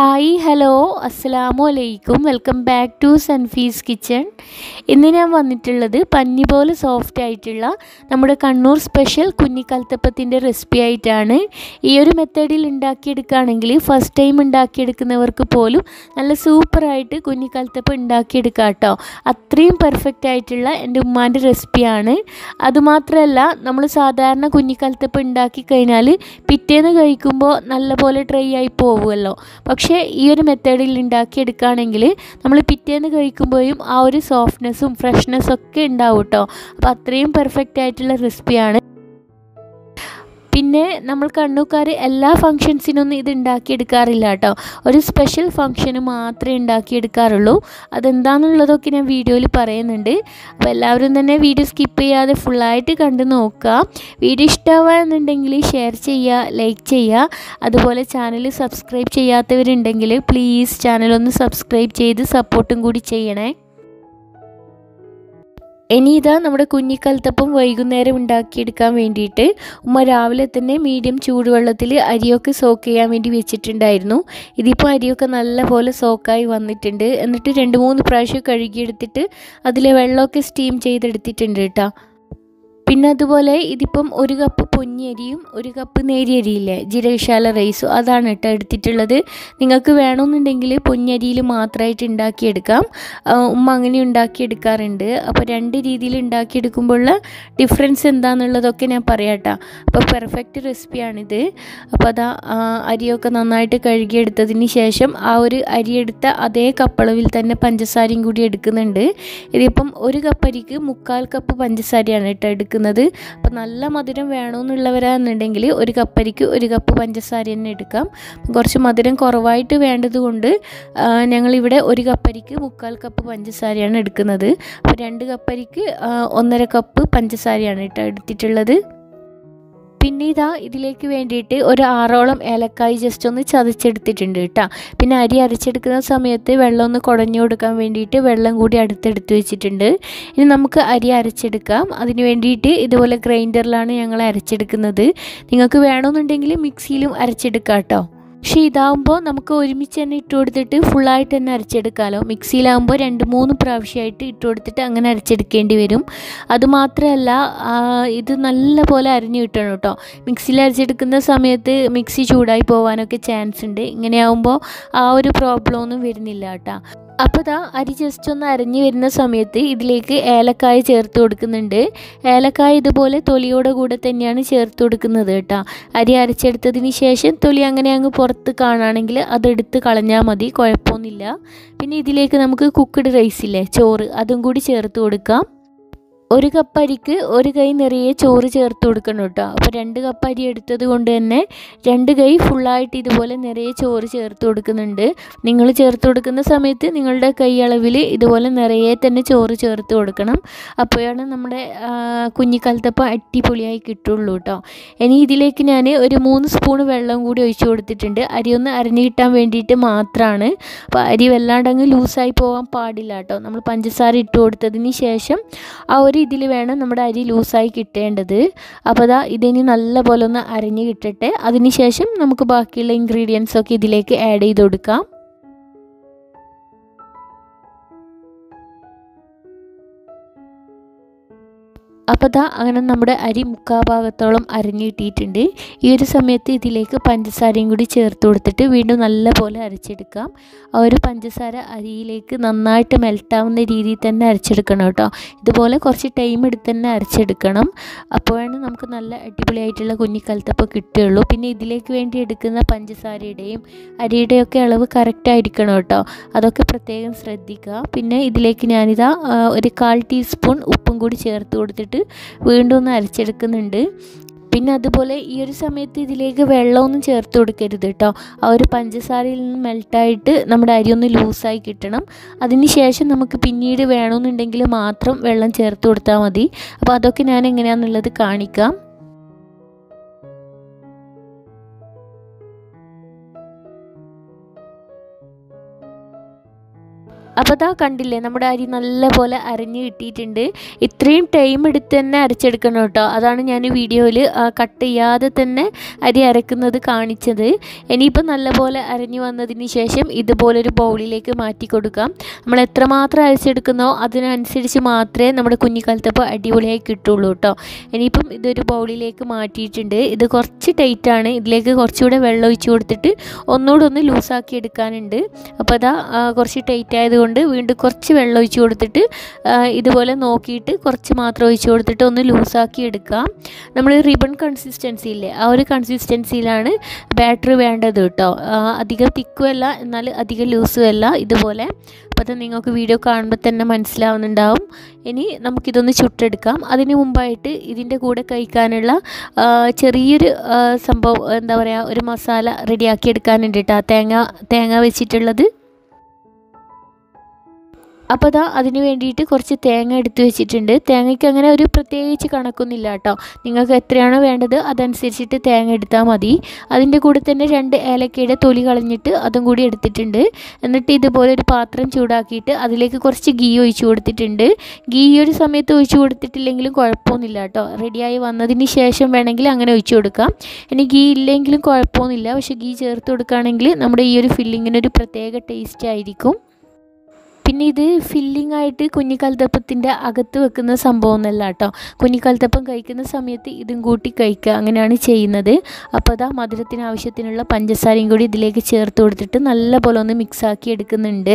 hi hello അസ്സാം അലൈക്കും welcome back to Sunfis kitchen ഇന്ന് ഞാൻ വന്നിട്ടുള്ളത് പഞ്ഞി പോലെ സോഫ്റ്റ് ആയിട്ടുള്ള നമ്മുടെ കണ്ണൂർ സ്പെഷ്യൽ കുഞ്ഞിക്കൽത്തപ്പത്തിൻ്റെ റെസിപ്പി ആയിട്ടാണ് ഈ ഒരു മെത്തേഡിൽ ഉണ്ടാക്കിയെടുക്കുകയാണെങ്കിൽ ഫസ്റ്റ് ടൈം ഉണ്ടാക്കിയെടുക്കുന്നവർക്ക് പോലും നല്ല സൂപ്പറായിട്ട് കുഞ്ഞിക്കൽത്തപ്പം ഉണ്ടാക്കിയെടുക്കുക കേട്ടോ അത്രയും പെർഫെക്റ്റ് ആയിട്ടുള്ള എൻ്റെ ഉമ്മാൻ്റെ റെസിപ്പിയാണ് അതുമാത്രമല്ല നമ്മൾ സാധാരണ കുഞ്ഞിക്കൽത്തപ്പം ഉണ്ടാക്കി കഴിഞ്ഞാൽ പിറ്റേന്ന് കഴിക്കുമ്പോൾ നല്ല പോലെ ഡ്രൈ ആയി പോകുമല്ലോ പക്ഷേ പക്ഷേ ഈ ഒരു മെത്തേഡിൽ ഉണ്ടാക്കിയെടുക്കുകയാണെങ്കിൽ നമ്മൾ പിറ്റേന്ന് കഴിക്കുമ്പോഴും ആ ഒരു സോഫ്റ്റ്നെസ്സും ഫ്രഷ്നെസ്സൊക്കെ ഉണ്ടാവും കേട്ടോ അപ്പോൾ അത്രയും പെർഫെക്റ്റ് ആയിട്ടുള്ള റെസിപ്പിയാണ് പിന്നെ നമ്മൾ കണ്ണൂക്കാർ എല്ലാ ഫങ്ഷൻസിനൊന്നും ഇത് ഉണ്ടാക്കിയെടുക്കാറില്ല കേട്ടോ ഒരു സ്പെഷ്യൽ ഫങ്ഷന് മാത്രമേ ഉണ്ടാക്കിയെടുക്കാറുള്ളൂ അതെന്താണെന്നുള്ളതൊക്കെ ഞാൻ വീഡിയോയിൽ പറയുന്നുണ്ട് അപ്പോൾ എല്ലാവരും തന്നെ വീഡിയോ സ്കിപ്പ് ചെയ്യാതെ ഫുള്ളായിട്ട് കണ്ടു നോക്കുക വീഡിയോ ഇഷ്ടമാവുന്നുണ്ടെങ്കിൽ ഷെയർ ചെയ്യുക ലൈക്ക് ചെയ്യുക അതുപോലെ ചാനൽ സബ്സ്ക്രൈബ് ചെയ്യാത്തവരുണ്ടെങ്കിൽ പ്ലീസ് ചാനലൊന്ന് സബ്സ്ക്രൈബ് ചെയ്ത് സപ്പോർട്ടും കൂടി ചെയ്യണേ ഇനി ഇതാ നമ്മുടെ കുഞ്ഞിക്കലത്തപ്പം വൈകുന്നേരം ഉണ്ടാക്കിയെടുക്കാൻ വേണ്ടിയിട്ട് ഉമ്മ രാവിലെ തന്നെ മീഡിയം ചൂടുവെള്ളത്തിൽ അരിയൊക്കെ സോക്ക് ചെയ്യാൻ വേണ്ടി വെച്ചിട്ടുണ്ടായിരുന്നു ഇതിപ്പോൾ അരിയൊക്കെ നല്ല പോലെ സോക്കായി വന്നിട്ടുണ്ട് എന്നിട്ട് രണ്ട് മൂന്ന് പ്രാവശ്യം കഴുകിയെടുത്തിട്ട് അതിലെ വെള്ളമൊക്കെ സ്റ്റീം ചെയ്തെടുത്തിട്ടുണ്ട് കേട്ടോ പിന്നെ അതുപോലെ ഇതിപ്പം ഒരു കപ്പ് പൊന്നിയരിയും ഒരു കപ്പ് നേരിയരിയില്ലേ ജീരകശാല റൈസും അതാണ് കേട്ടോ എടുത്തിട്ടുള്ളത് നിങ്ങൾക്ക് വേണമെന്നുണ്ടെങ്കിൽ പൊന്നിയരിയിൽ മാത്രമായിട്ട് ഉണ്ടാക്കിയെടുക്കാം ഉമ്മ അങ്ങനെ ഉണ്ടാക്കിയെടുക്കാറുണ്ട് അപ്പോൾ രണ്ട് രീതിയിൽ ഉണ്ടാക്കിയെടുക്കുമ്പോഴുള്ള ഡിഫറൻസ് എന്താണെന്നുള്ളതൊക്കെ ഞാൻ പറയാം അപ്പോൾ പെർഫെക്റ്റ് റെസിപ്പിയാണിത് അപ്പോൾ അതാ അരിയൊക്കെ നന്നായിട്ട് കഴുകിയെടുത്തതിന് ശേഷം ആ ഒരു അരിയെടുത്ത അതേ കപ്പളവിൽ തന്നെ പഞ്ചസാരയും കൂടി എടുക്കുന്നുണ്ട് ഇതിപ്പം ഒരു കപ്പ് അരിക്ക് മുക്കാൽ കപ്പ് പഞ്ചസാരയാണ് കേട്ടോ എടുക്കുന്നത് എടുക്കുന്നത് അപ്പോൾ നല്ല മധുരം വേണമെന്നുള്ളവരാണെന്നുണ്ടെങ്കിൽ ഒരു കപ്പരിക്ക് ഒരു കപ്പ് പഞ്ചസാര തന്നെ എടുക്കാം കുറച്ച് മധുരം കുറവായിട്ട് വേണ്ടത് കൊണ്ട് ഞങ്ങളിവിടെ ഒരു കപ്പരിക്ക് മുക്കാൽ കപ്പ് പഞ്ചസാരയാണ് എടുക്കുന്നത് അപ്പോൾ രണ്ട് കപ്പരിക്ക് ഒന്നര കപ്പ് പഞ്ചസാരയാണ് ഇട്ട് എടുത്തിട്ടുള്ളത് പിന്നെ ഇതാ ഇതിലേക്ക് വേണ്ടിയിട്ട് ഒരു ആറോളം ഏലക്കായി ജസ്റ്റ് ഒന്ന് ചതച്ചെടുത്തിട്ടുണ്ട് കേട്ടോ പിന്നെ അരി അരച്ചെടുക്കുന്ന സമയത്ത് വെള്ളം ഒന്ന് കുടഞ്ഞു കൊടുക്കാൻ വേണ്ടിയിട്ട് വെള്ളം കൂടി അടുത്തെടുത്ത് വെച്ചിട്ടുണ്ട് ഇനി നമുക്ക് അരി അരച്ചെടുക്കാം അതിന് വേണ്ടിയിട്ട് ഇതുപോലെ ഗ്രൈൻഡറിലാണ് ഞങ്ങൾ അരച്ചെടുക്കുന്നത് നിങ്ങൾക്ക് വേണമെന്നുണ്ടെങ്കിൽ മിക്സിയിലും അരച്ചെടുക്കാം കേട്ടോ പക്ഷേ ഇതാകുമ്പോൾ നമുക്ക് ഒരുമിച്ച് തന്നെ ഇട്ട് കൊടുത്തിട്ട് ഫുള്ളായിട്ട് തന്നെ അരച്ചെടുക്കാമല്ലോ മിക്സിയിലാകുമ്പോൾ രണ്ട് മൂന്ന് പ്രാവശ്യമായിട്ട് ഇട്ട് കൊടുത്തിട്ട് അങ്ങനെ അരച്ചെടുക്കേണ്ടി വരും അതുമാത്രമല്ല ഇത് നല്ല പോലെ അരിഞ്ഞു കിട്ടണം കേട്ടോ മിക്സിയിൽ അരച്ചെടുക്കുന്ന സമയത്ത് മിക്സി ചൂടായി പോകാനൊക്കെ ചാൻസ് ഉണ്ട് ഇങ്ങനെയാവുമ്പോൾ ആ ഒരു പ്രോബ്ലം ഒന്നും വരുന്നില്ല കേട്ടോ അപ്പോൾ ഇതാ അരി ജസ്റ്റ് ഒന്ന് അരഞ്ഞു വരുന്ന സമയത്ത് ഇതിലേക്ക് ഏലക്കായ ചേർത്ത് കൊടുക്കുന്നുണ്ട് ഏലക്കായ ഇതുപോലെ തൊലിയോടെ കൂടെ തന്നെയാണ് ചേർത്ത് കൊടുക്കുന്നത് കേട്ടോ അരി അരച്ചെടുത്തതിന് ശേഷം തൊലി അങ്ങനെ അങ്ങ് പുറത്ത് കാണുകയാണെങ്കിൽ അതെടുത്ത് കളഞ്ഞാൽ മതി കുഴപ്പമൊന്നുമില്ല പിന്നെ ഇതിലേക്ക് നമുക്ക് കുക്കഡ് റൈസ് ഇല്ലേ ചോറ് അതും കൂടി ചേർത്ത് കൊടുക്കാം ഒരു കപ്പ് അരിക്ക് ഒരു കൈ നിറയെ ചോറ് ചേർത്ത് കൊടുക്കണം കേട്ടോ അപ്പോൾ രണ്ട് കപ്പ് അരി എടുത്തത് കൊണ്ട് തന്നെ രണ്ട് കൈ ഫുള്ളായിട്ട് ഇതുപോലെ നിറയെ ചോറ് ചേർത്ത് കൊടുക്കുന്നുണ്ട് നിങ്ങൾ ചേർത്ത് കൊടുക്കുന്ന സമയത്ത് നിങ്ങളുടെ കൈ അളവിൽ ഇതുപോലെ നിറയെ തന്നെ ചോറ് ചേർത്ത് കൊടുക്കണം അപ്പോഴാണ് നമ്മുടെ കുഞ്ഞിക്കാലത്തപ്പം അടിപൊളിയായി കിട്ടുള്ളൂ കേട്ടോ ഇനി ഇതിലേക്ക് ഞാൻ ഒരു മൂന്ന് സ്പൂൺ വെള്ളം കൂടി ഒഴിച്ചു കൊടുത്തിട്ടുണ്ട് അരി ഒന്ന് അരഞ്ഞു കിട്ടാൻ വേണ്ടിയിട്ട് മാത്രമാണ് അപ്പോൾ അരി വല്ലാണ്ടങ്ങ് ലൂസായി പോകാൻ പാടില്ല കേട്ടോ നമ്മൾ പഞ്ചസാര ഇട്ട് കൊടുത്തതിന് ശേഷം ആ ഒരു ഒരു ഇതിൽ വേണം നമ്മുടെ അരി ലൂസായി കിട്ടേണ്ടത് അപ്പോൾ ദാ ഇതിനി നല്ല പോലെ ഒന്ന് അരിഞ്ഞ് കിട്ടട്ടെ അതിനുശേഷം നമുക്ക് ബാക്കിയുള്ള ഇൻഗ്രീഡിയൻസൊക്കെ ഇതിലേക്ക് ആഡ് ചെയ്ത് കൊടുക്കാം അപ്പോൾ ദാ അങ്ങനെ നമ്മുടെ അരി മുക്കാഭാഗത്തോളം അരഞ്ഞിട്ടിട്ടുണ്ട് ഈ ഒരു സമയത്ത് ഇതിലേക്ക് പഞ്ചസാരയും കൂടി ചേർത്ത് കൊടുത്തിട്ട് വീണ്ടും നല്ലപോലെ അരച്ചെടുക്കാം ആ ഒരു പഞ്ചസാര അരിയിലേക്ക് നന്നായിട്ട് മെൽട്ടാവുന്ന രീതിയിൽ തന്നെ അരച്ചെടുക്കണം കേട്ടോ ഇതുപോലെ കുറച്ച് ടൈം എടുത്ത് തന്നെ അരച്ചെടുക്കണം അപ്പോഴാണ് നമുക്ക് നല്ല അടിപൊളിയായിട്ടുള്ള കുഞ്ഞിക്കലത്തപ്പം കിട്ടുകയുള്ളൂ പിന്നെ ഇതിലേക്ക് വേണ്ടി എടുക്കുന്ന പഞ്ചസാരയുടെയും അരിയുടെയൊക്കെ അളവ് കറക്റ്റ് ആയിരിക്കണം കേട്ടോ അതൊക്കെ പ്രത്യേകം ശ്രദ്ധിക്കുക പിന്നെ ഇതിലേക്ക് ഞാനിതാ ഒരു കാൽ ടീസ്പൂൺ ഉപ്പും കൂടി ചേർത്ത് കൊടുത്തിട്ട് വെച്ചിട്ട് വീണ്ടും ഒന്ന് അരച്ചെടുക്കുന്നുണ്ട് പിന്നെ അതുപോലെ ഈ ഒരു സമയത്ത് ഇതിലേക്ക് വെള്ളമൊന്നും ചേർത്ത് കൊടുക്കരുത് കേട്ടോ ആ ഒരു പഞ്ചസാരയിൽ നിന്ന് മെൽട്ടായിട്ട് നമ്മുടെ അരി ഒന്ന് ലൂസായി കിട്ടണം അതിന് ശേഷം നമുക്ക് പിന്നീട് വേണമെന്നുണ്ടെങ്കിൽ മാത്രം വെള്ളം ചേർത്ത് കൊടുത്താൽ മതി അപ്പോൾ അതൊക്കെ ഞാൻ എങ്ങനെയാണെന്നുള്ളത് കാണിക്കാം അപ്പോൾ അതാ കണ്ടില്ലേ നമ്മുടെ അരി നല്ലപോലെ അരഞ്ഞ് കിട്ടിയിട്ടുണ്ട് ഇത്രയും ടൈം എടുത്ത് തന്നെ അരച്ചെടുക്കണം കേട്ടോ അതാണ് ഞാൻ വീഡിയോയിൽ കട്ട് ചെയ്യാതെ തന്നെ അരി അരക്കുന്നത് കാണിച്ചത് ഇനിയിപ്പോൾ നല്ലപോലെ അരഞ്ഞു വന്നതിന് ശേഷം ഇതുപോലൊരു ബൗളിലേക്ക് മാറ്റി കൊടുക്കാം നമ്മൾ എത്രമാത്രം അരച്ചെടുക്കുന്നോ അതിനനുസരിച്ച് മാത്രമേ നമ്മുടെ കുഞ്ഞിക്കാലത്തപ്പോൾ അടിപൊളിയായി കിട്ടുള്ളൂ കേട്ടോ ഇനിയിപ്പം ഇതൊരു ബൗളിലേക്ക് മാറ്റിയിട്ടുണ്ട് ഇത് കുറച്ച് ടൈറ്റാണ് ഇതിലേക്ക് കുറച്ചുകൂടെ വെള്ളം ഒഴിച്ച് കൊടുത്തിട്ട് ഒന്നുകൂടെ ഒന്ന് ലൂസാക്കി എടുക്കാനുണ്ട് അപ്പോൾ അതാ കുറച്ച് ടൈറ്റ് ആയതുകൊണ്ട് കൊണ്ട് വീണ്ടും കുറച്ച് വെള്ളം ഒഴിച്ച് കൊടുത്തിട്ട് ഇതുപോലെ നോക്കിയിട്ട് കുറച്ച് മാത്രം ഒഴിച്ച് കൊടുത്തിട്ട് ഒന്ന് ലൂസാക്കി എടുക്കാം നമ്മൾ റിബൺ കൺസിസ്റ്റൻസി ഇല്ലേ ആ ഒരു കൺസിസ്റ്റൻസിയിലാണ് ബാറ്ററി വേണ്ടത് കേട്ടോ അധികം തിക്കുമല്ല എന്നാൽ അധികം ലൂസുമല്ല ഇതുപോലെ അപ്പോൾ നിങ്ങൾക്ക് വീഡിയോ കാണുമ്പോൾ തന്നെ മനസ്സിലാവുന്നുണ്ടാവും ഇനി നമുക്കിതൊന്ന് ചുട്ടെടുക്കാം അതിന് മുമ്പായിട്ട് ഇതിൻ്റെ കൂടെ കഴിക്കാനുള്ള ചെറിയൊരു സംഭവം എന്താ പറയുക ഒരു മസാല റെഡിയാക്കി എടുക്കാനുണ്ട് വേണ്ടിയിട്ടാണ് തേങ്ങ തേങ്ങ വെച്ചിട്ടുള്ളത് അപ്പോൾ അതാ അതിന് വേണ്ടിയിട്ട് കുറച്ച് തേങ്ങ എടുത്തു വെച്ചിട്ടുണ്ട് തേങ്ങയ്ക്ക് അങ്ങനെ ഒരു പ്രത്യേകിച്ച് കണക്കൊന്നുമില്ല കേട്ടോ നിങ്ങൾക്ക് എത്രയാണോ വേണ്ടത് അതനുസരിച്ചിട്ട് തേങ്ങ എടുത്താൽ മതി അതിൻ്റെ കൂടെ തന്നെ രണ്ട് ഏലക്കയുടെ തൊലി കളഞ്ഞിട്ട് അതും കൂടി എടുത്തിട്ടുണ്ട് എന്നിട്ട് ഇതുപോലെ ഒരു പാത്രം ചൂടാക്കിയിട്ട് അതിലേക്ക് കുറച്ച് ഗീ ഒഴിച്ചു കൊടുത്തിട്ടുണ്ട് ഗീ ഒരു സമയത്ത് ഒഴിച്ചു കൊടുത്തിട്ടില്ലെങ്കിലും കുഴപ്പമൊന്നുമില്ല കേട്ടോ റെഡിയായി വന്നതിന് ശേഷം വേണമെങ്കിൽ അങ്ങനെ ഒഴിച്ചു കൊടുക്കാം ഇനി ഗീ ഇല്ലെങ്കിലും കുഴപ്പമൊന്നുമില്ല പക്ഷേ ഗീ ചേർത്ത് കൊടുക്കുകയാണെങ്കിൽ നമ്മുടെ ഈ ഒരു ഫില്ലിങ്ങിനൊരു പ്രത്യേക ടേസ്റ്റ് ആയിരിക്കും പിന്നെ ഇത് ഫില്ലിംഗ് ആയിട്ട് കുഞ്ഞിക്കാലത്തപ്പത്തിൻ്റെ അകത്ത് വെക്കുന്ന സംഭവം എന്നല്ല കേട്ടോ കുഞ്ഞിക്കാലത്തപ്പം കഴിക്കുന്ന സമയത്ത് ഇതും കൂട്ടി കഴിക്കുക അങ്ങനെയാണ് ചെയ്യുന്നത് അപ്പോൾ അതാ മധുരത്തിന് ആവശ്യത്തിനുള്ള പഞ്ചസാരയും കൂടി ഇതിലേക്ക് ചേർത്ത് കൊടുത്തിട്ട് നല്ലപോലെ ഒന്ന് മിക്സാക്കി എടുക്കുന്നുണ്ട്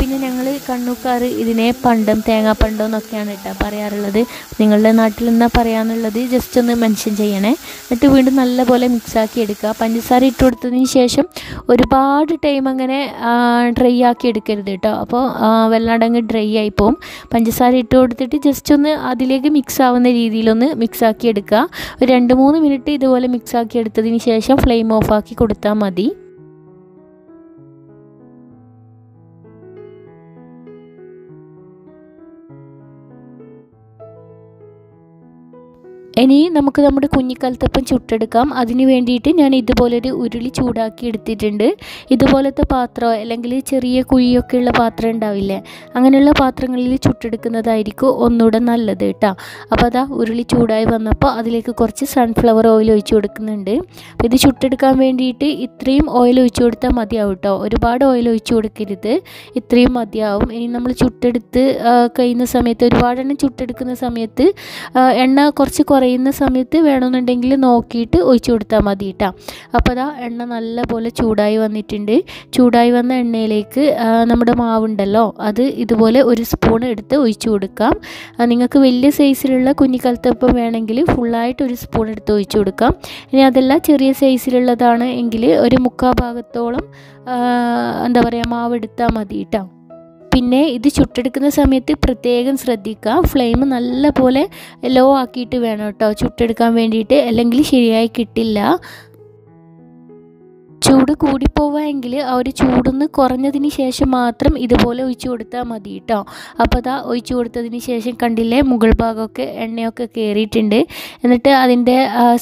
പിന്നെ ഞങ്ങൾ കണ്ണൂക്കാർ ഇതിനെ പണ്ടം തേങ്ങാപ്പണ്ടം എന്നൊക്കെയാണ് കേട്ടോ പറയാറുള്ളത് നിങ്ങളുടെ നാട്ടിൽ എന്നാ പറയാന്നുള്ളത് ജസ്റ്റ് ഒന്ന് മെൻഷൻ ചെയ്യണേ എന്നിട്ട് വീണ്ടും നല്ലപോലെ മിക്സാക്കി എടുക്കുക പഞ്ചസാര ഇട്ട് കൊടുത്തതിന് ശേഷം ഒരുപാട് ടൈം അങ്ങനെ ഡ്രൈ ആക്കി എടുക്കരുത് കേട്ടോ അപ്പോൾ വെള്ളാടങ്ങ് ഡ്രൈ ആയി പോകും പഞ്ചസാര ഇട്ട് കൊടുത്തിട്ട് ജസ്റ്റ് ഒന്ന് അതിലേക്ക് മിക്സ് ആവുന്ന രീതിയിലൊന്ന് മിക്സ് ആക്കി എടുക്കുക ഒരു രണ്ട് മൂന്ന് മിനിറ്റ് ഇതുപോലെ മിക്സ് ആക്കി എടുത്തതിന് ശേഷം ഫ്ലെയിം ഓഫ് ആക്കി കൊടുത്താൽ മതി ഇനി നമുക്ക് നമ്മുടെ കുഞ്ഞിക്കാലത്തപ്പം ചുട്ടെടുക്കാം അതിന് വേണ്ടിയിട്ട് ഞാൻ ഇതുപോലൊരു ഉരുളി ചൂടാക്കി എടുത്തിട്ടുണ്ട് ഇതുപോലത്തെ പാത്രം അല്ലെങ്കിൽ ചെറിയ കുഴിയൊക്കെ ഉള്ള പാത്രം ഉണ്ടാവില്ലേ അങ്ങനെയുള്ള പാത്രങ്ങളിൽ ചുട്ടെടുക്കുന്നതായിരിക്കും ഒന്നുകൂടെ നല്ലത് കേട്ടോ അപ്പോൾ അതാ ഉരുളി ചൂടായി വന്നപ്പോൾ അതിലേക്ക് കുറച്ച് സൺഫ്ലവർ ഓയിൽ ഒഴിച്ച് കൊടുക്കുന്നുണ്ട് ഇത് ചുട്ടെടുക്കാൻ വേണ്ടിയിട്ട് ഇത്രയും ഓയിൽ ഒഴിച്ചു കൊടുത്താൽ മതിയാവും കേട്ടോ ഒരുപാട് ഓയിൽ ഒഴിച്ച് കൊടുക്കരുത് ഇത്രയും മതിയാവും ഇനി നമ്മൾ ചുട്ടെടുത്ത് കഴിയുന്ന സമയത്ത് ഒരുപാടെണ്ണം ചുട്ടെടുക്കുന്ന സമയത്ത് എണ്ണ കുറച്ച് കുറച്ച് കുറയുന്ന സമയത്ത് വേണമെന്നുണ്ടെങ്കിൽ നോക്കിയിട്ട് ഒഴിച്ചു കൊടുത്താൽ മതി കേട്ടോ അപ്പോൾ അതാ എണ്ണ നല്ലപോലെ ചൂടായി വന്നിട്ടുണ്ട് ചൂടായി വന്ന എണ്ണയിലേക്ക് നമ്മുടെ മാവുണ്ടല്ലോ അത് ഇതുപോലെ ഒരു സ്പൂൺ എടുത്ത് ഒഴിച്ചു കൊടുക്കാം നിങ്ങൾക്ക് വലിയ സൈസിലുള്ള കുഞ്ഞിക്കലത്തപ്പം വേണമെങ്കിൽ ഫുള്ളായിട്ട് ഒരു സ്പൂൺ എടുത്ത് ഒഴിച്ചു കൊടുക്കാം ഇനി അതെല്ലാം ചെറിയ സൈസിലുള്ളതാണ് എങ്കിൽ ഒരു മുക്കാ ഭാഗത്തോളം എന്താ പറയുക മാവ് എടുത്താൽ മതി കേട്ടോ പിന്നെ ഇത് ചുട്ടെടുക്കുന്ന സമയത്ത് പ്രത്യേകം ശ്രദ്ധിക്കുക ഫ്ലെയിം നല്ല പോലെ ലോ ആക്കിയിട്ട് വേണം കേട്ടോ ചുട്ടെടുക്കാൻ വേണ്ടിയിട്ട് അല്ലെങ്കിൽ ശരിയായി കിട്ടില്ല ചൂട് കൂടിപ്പോവുകയെങ്കിൽ ആ ഒരു ചൂടൊന്ന് കുറഞ്ഞതിന് ശേഷം മാത്രം ഇതുപോലെ ഒഴിച്ചു കൊടുത്താൽ മതി കേട്ടോ അപ്പോൾ അതാ ഒഴിച്ചു കൊടുത്തതിന് ശേഷം കണ്ടില്ലേ മുകൾ ഭാഗമൊക്കെ എണ്ണയൊക്കെ കയറിയിട്ടുണ്ട് എന്നിട്ട് അതിൻ്റെ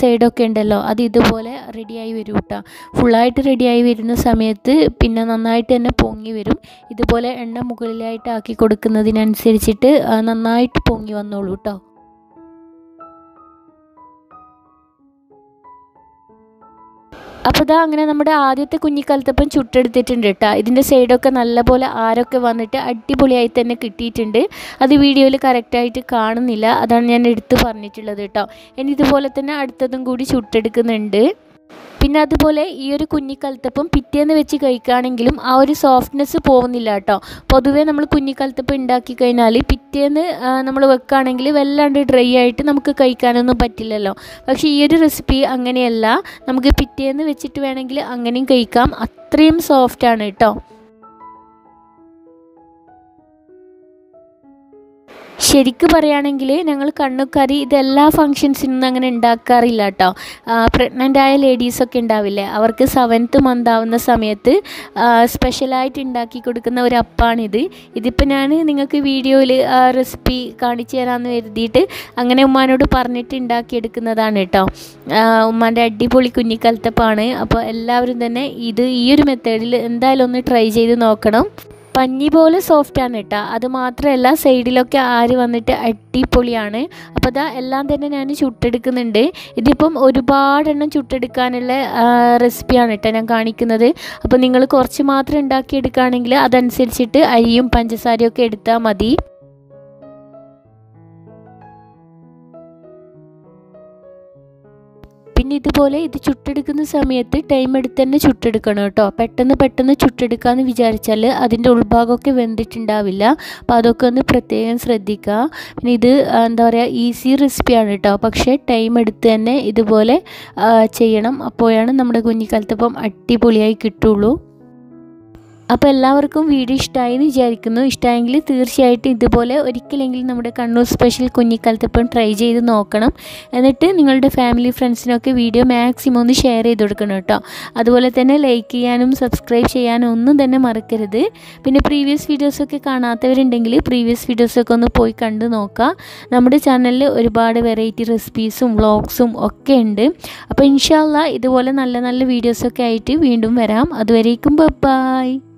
സൈഡൊക്കെ ഉണ്ടല്ലോ അത് ഇതുപോലെ റെഡിയായി വരും കേട്ടോ ഫുള്ളായിട്ട് റെഡിയായി വരുന്ന സമയത്ത് പിന്നെ നന്നായിട്ട് തന്നെ പൊങ്ങി വരും ഇതുപോലെ എണ്ണ മുകളിലായിട്ട് ആക്കി കൊടുക്കുന്നതിനനുസരിച്ചിട്ട് നന്നായിട്ട് പൊങ്ങി വന്നോളൂ കേട്ടോ അപ്പോൾ ഇതാ അങ്ങനെ നമ്മുടെ ആദ്യത്തെ കുഞ്ഞിക്കാലത്തപ്പം ചുട്ടെടുത്തിട്ടുണ്ട് കേട്ടോ ഇതിൻ്റെ സൈഡൊക്കെ നല്ലപോലെ ആരൊക്കെ വന്നിട്ട് അടിപൊളിയായി തന്നെ കിട്ടിയിട്ടുണ്ട് അത് വീഡിയോയിൽ കറക്റ്റായിട്ട് കാണുന്നില്ല അതാണ് ഞാൻ എടുത്ത് പറഞ്ഞിട്ടുള്ളത് കേട്ടോ ഇനി ഇതുപോലെ തന്നെ അടുത്തതും കൂടി ചുട്ടെടുക്കുന്നുണ്ട് പിന്നെ അതുപോലെ ഈ ഒരു കുഞ്ഞിക്കലത്തപ്പം പിറ്റേന്ന് വെച്ച് കഴിക്കുകയാണെങ്കിലും ആ ഒരു സോഫ്റ്റ്നെസ് പോകുന്നില്ല കേട്ടോ പൊതുവേ നമ്മൾ കുഞ്ഞിക്കലത്തപ്പം ഉണ്ടാക്കി കഴിഞ്ഞാൽ പിറ്റേന്ന് നമ്മൾ വെക്കുകയാണെങ്കിൽ വല്ലാണ്ട് ഡ്രൈ ആയിട്ട് നമുക്ക് കഴിക്കാനൊന്നും പറ്റില്ലല്ലോ പക്ഷേ ഈ ഒരു റെസിപ്പി അങ്ങനെയല്ല നമുക്ക് പിറ്റേന്ന് വെച്ചിട്ട് വേണമെങ്കിൽ അങ്ങനെയും കഴിക്കാം അത്രയും സോഫ്റ്റാണ് കേട്ടോ ശരിക്ക് പറയുകയാണെങ്കിൽ ഞങ്ങൾ കണ്ണുക്കറി ഇതെല്ലാ ഫങ്ഷൻസിനും അങ്ങനെ ഉണ്ടാക്കാറില്ല കേട്ടോ പ്രഗ്നൻ്റ് ആയ ലേഡീസൊക്കെ ഉണ്ടാവില്ലേ അവർക്ക് സെവൻത്ത് മന്ത് ആവുന്ന സമയത്ത് സ്പെഷ്യലായിട്ട് ഉണ്ടാക്കി കൊടുക്കുന്ന ഒരു അപ്പാണിത് ഇതിപ്പോൾ ഞാൻ നിങ്ങൾക്ക് വീഡിയോയിൽ റെസിപ്പി കാണിച്ചു തരാമെന്ന് കരുതിയിട്ട് അങ്ങനെ ഉമ്മാനോട് പറഞ്ഞിട്ട് ഉണ്ടാക്കിയെടുക്കുന്നതാണ് കേട്ടോ ഉമ്മാൻ്റെ അടിപൊളി കുഞ്ഞിക്കലത്തപ്പാണ് അപ്പോൾ എല്ലാവരും തന്നെ ഇത് ഈ ഒരു മെത്തേഡിൽ എന്തായാലും ഒന്ന് ട്രൈ ചെയ്ത് നോക്കണം പഞ്ഞി പോലെ സോഫ്റ്റാണ് കേട്ടോ അത് മാത്രമല്ല സൈഡിലൊക്കെ ആര് വന്നിട്ട് അടിപൊളിയാണ് അപ്പോൾ അതാ എല്ലാം തന്നെ ഞാൻ ചുട്ടെടുക്കുന്നുണ്ട് ഇതിപ്പം ഒരുപാടെണ്ണം ചുട്ടെടുക്കാനുള്ള റെസിപ്പിയാണ് കേട്ടോ ഞാൻ കാണിക്കുന്നത് അപ്പോൾ നിങ്ങൾ കുറച്ച് മാത്രം ഉണ്ടാക്കിയെടുക്കുകയാണെങ്കിൽ അതനുസരിച്ചിട്ട് അരിയും പഞ്ചസാരയും ഒക്കെ എടുത്താൽ മതി പിന്നെ ഇതുപോലെ ഇത് ചുട്ടെടുക്കുന്ന സമയത്ത് ടൈം എടുത്ത് തന്നെ ചുട്ടെടുക്കണം കേട്ടോ പെട്ടെന്ന് പെട്ടെന്ന് ചുട്ടെടുക്കാന്ന് വിചാരിച്ചാൽ അതിൻ്റെ ഉൾഭാഗമൊക്കെ വെന്തിട്ടുണ്ടാവില്ല അപ്പോൾ അതൊക്കെ ഒന്ന് പ്രത്യേകം ശ്രദ്ധിക്കുക പിന്നെ ഇത് എന്താ പറയുക ഈസി റെസിപ്പിയാണ് കേട്ടോ പക്ഷേ ടൈം എടുത്ത് തന്നെ ഇതുപോലെ ചെയ്യണം അപ്പോഴാണ് നമ്മുടെ കുഞ്ഞിക്കാലത്തപ്പം അടിപൊളിയായി കിട്ടുള്ളൂ അപ്പോൾ എല്ലാവർക്കും വീഡിയോ ഇഷ്ടമായി എന്ന് വിചാരിക്കുന്നു ഇഷ്ടമായെങ്കിൽ തീർച്ചയായിട്ടും ഇതുപോലെ ഒരിക്കലെങ്കിലും നമ്മുടെ കണ്ണൂർ സ്പെഷ്യൽ കുഞ്ഞിക്കാലത്തപ്പം ട്രൈ ചെയ്ത് നോക്കണം എന്നിട്ട് നിങ്ങളുടെ ഫാമിലി ഫ്രണ്ട്സിനൊക്കെ വീഡിയോ മാക്സിമം ഒന്ന് ഷെയർ ചെയ്ത് കൊടുക്കണം കേട്ടോ അതുപോലെ തന്നെ ലൈക്ക് ചെയ്യാനും സബ്സ്ക്രൈബ് ചെയ്യാനും ഒന്നും തന്നെ മറക്കരുത് പിന്നെ പ്രീവിയസ് വീഡിയോസൊക്കെ കാണാത്തവരുണ്ടെങ്കിൽ പ്രീവിയസ് വീഡിയോസൊക്കെ ഒന്ന് പോയി കണ്ട് നോക്കുക നമ്മുടെ ചാനലിൽ ഒരുപാട് വെറൈറ്റി റെസിപ്പീസും വ്ളോഗ്സും ഒക്കെ ഉണ്ട് അപ്പോൾ ഇൻഷാല്ല ഇതുപോലെ നല്ല നല്ല വീഡിയോസൊക്കെ ആയിട്ട് വീണ്ടും വരാം അതുവരേക്കും ബൈ